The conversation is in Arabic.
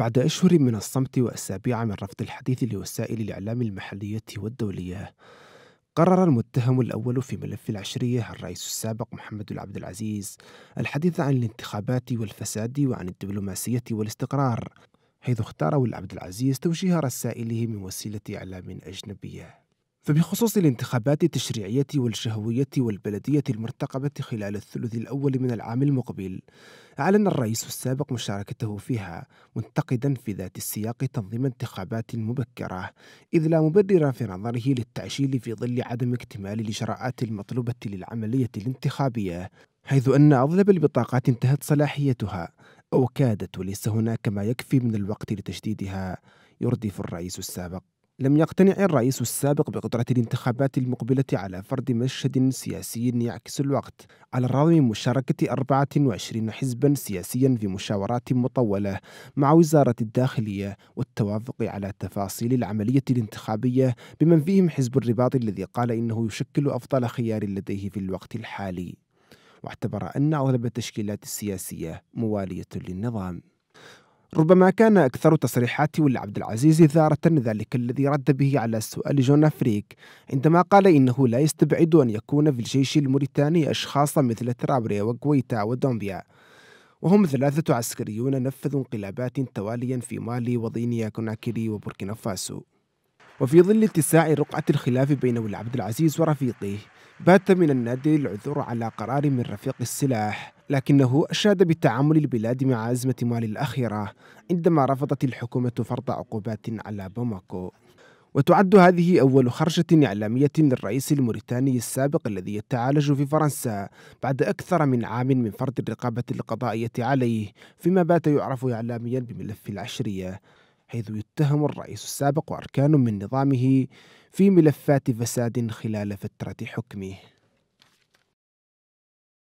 بعد أشهر من الصمت وأسابيع من رفض الحديث لوسائل الإعلام المحلية والدولية قرر المتهم الأول في ملف العشرية الرئيس السابق محمد العبد العزيز الحديث عن الانتخابات والفساد وعن الدبلوماسية والاستقرار حيث اختار العبد العزيز توجيه رسائله من وسيلة إعلام أجنبية فبخصوص الانتخابات التشريعية والشهوية والبلدية المرتقبة خلال الثلث الأول من العام المقبل أعلن الرئيس السابق مشاركته فيها منتقدا في ذات السياق تنظيم انتخابات مبكرة إذ لا مبرر في نظره للتعشيل في ظل عدم اكتمال الإجراءات المطلوبة للعملية الانتخابية حيث أن أغلب البطاقات انتهت صلاحيتها أو كادت وليس هناك ما يكفي من الوقت لتجديدها يردف الرئيس السابق لم يقتنع الرئيس السابق بقدرة الانتخابات المقبلة على فرض مشهد سياسي يعكس الوقت على الرغم من مشاركة 24 حزبا سياسيا في مشاورات مطولة مع وزارة الداخلية والتوافق على تفاصيل العملية الانتخابية بمن فيهم حزب الرباط الذي قال إنه يشكل أفضل خيار لديه في الوقت الحالي واعتبر أن أغلب التشكيلات السياسية موالية للنظام ربما كان أكثر تصريحات ولا عبد العزيز إثارة ذلك الذي رد به على سؤال جون فريك عندما قال إنه لا يستبعد أن يكون في الجيش الموريتاني أشخاص مثل ترابري وكويتا ودومبيا وهم ثلاثة عسكريون نفذوا انقلابات تواليا في مالي وضينيا كوناكيري وبوركينا فاسو وفي ظل اتساع رقعة الخلاف بين ولي عبد العزيز ورفيقه بات من النادر العثور على قرار من رفيق السلاح لكنه أشاد بالتعامل البلاد مع أزمة مالي الأخيرة عندما رفضت الحكومة فرض عقوبات على بوماكو وتعد هذه أول خرجة إعلامية للرئيس الموريتاني السابق الذي يتعالج في فرنسا بعد أكثر من عام من فرض الرقابة القضائية عليه فيما بات يعرف إعلاميا بملف العشرية حيث يتهم الرئيس السابق وأركان من نظامه في ملفات فساد خلال فترة حكمه